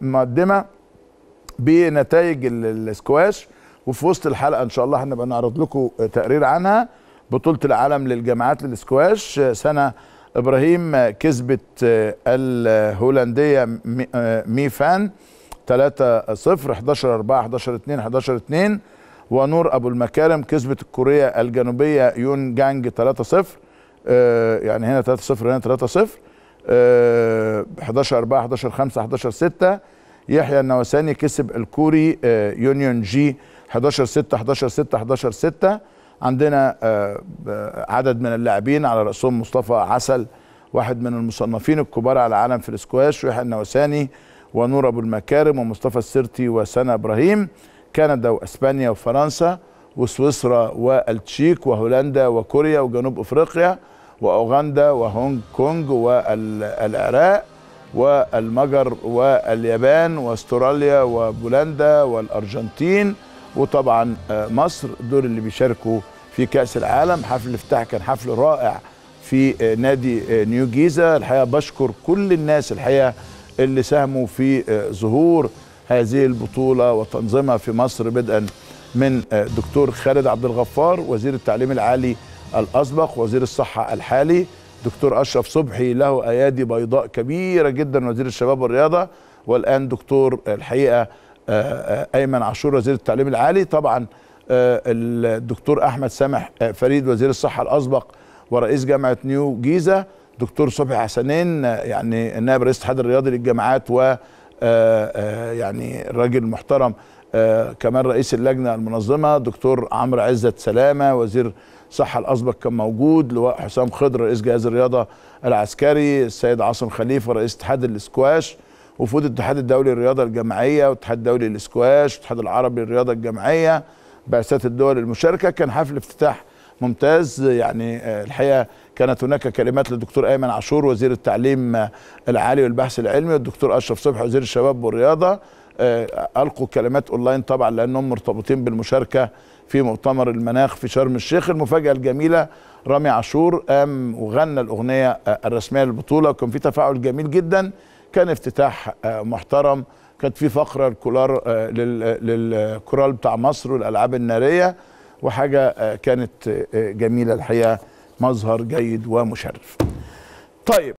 مقدمه بنتائج السكواش وفي وسط الحلقه ان شاء الله هنبقى نعرض لكم تقرير عنها بطوله العالم للجامعات للسكواش سنه ابراهيم كسبت الهولنديه ميفان 3 0 11 4 11 2 11 2 ونور ابو المكارم كسبت الكوريه الجنوبيه يون جانج 3 0 يعني هنا 3 0 هنا 3 0 11 4 11 5 11 6 يحيى النواساني كسب الكوري آه، يونيون جي 11 6 11 6 11 6 عندنا آه، آه، عدد من اللاعبين على رأسهم مصطفى عسل واحد من المصنفين الكبار على العالم في الاسكواش ويحيى النواساني ونور ابو المكارم ومصطفى السرتي وسنا ابراهيم كندا واسبانيا وفرنسا وسويسرا والتشيك وهولندا وكوريا وجنوب افريقيا وأوغندا وهونج كونج والعراق والمجر واليابان واستراليا وبولندا والأرجنتين وطبعا آه، مصر دول اللي بيشاركوا في كأس العالم حفل الافتتاح كان حفل رائع في آه، نادي آه، نيو جيزا الحقيقة بشكر كل الناس الحقيقة اللي ساهموا في ظهور هذه البطولة وتنظيمها في مصر بدءا من دكتور خالد عبد الغفار وزير التعليم العالي الاسبق وزير الصحه الحالي دكتور اشرف صبحي له ايادي بيضاء كبيره جدا وزير الشباب والرياضه والان دكتور الحقيقه آه، آه، ايمن عاشور وزير التعليم العالي طبعا آه، الدكتور احمد سامح فريد وزير الصحه الاسبق ورئيس جامعه نيو جيزه دكتور صبحي حسنين يعني نائب رئيس الاتحاد الرياضي للجامعات و آه، آه، يعني راجل محترم آه، كمان رئيس اللجنه المنظمه دكتور عمرو عزت سلامه وزير صحة الأسبق كان موجود لواء حسام خضر رئيس جهاز الرياضة العسكري السيد عاصم خليفة رئيس اتحاد الاسكواش وفود الاتحاد الدولي للرياضة الجماعية والاتحاد الدولي للاسكواش والاتحاد العربي للرياضة الجماعية بعثات الدول المشاركة كان حفل افتتاح ممتاز يعني آه، الحقيقه كانت هناك كلمات للدكتور ايمن عاشور وزير التعليم آه، العالي والبحث العلمي والدكتور اشرف صبحي وزير الشباب والرياضه آه، القوا كلمات اونلاين طبعا لانهم مرتبطين بالمشاركه في مؤتمر المناخ في شرم الشيخ المفاجاه الجميله رامي عاشور قام وغنى الاغنيه الرسميه للبطوله وكان في تفاعل جميل جدا كان افتتاح محترم كانت في فقره الكولار للكورال بتاع مصر والالعاب الناريه وحاجه آه، كانت آه، آه، جميله الحقيقه مظهر جيد ومشرف طيب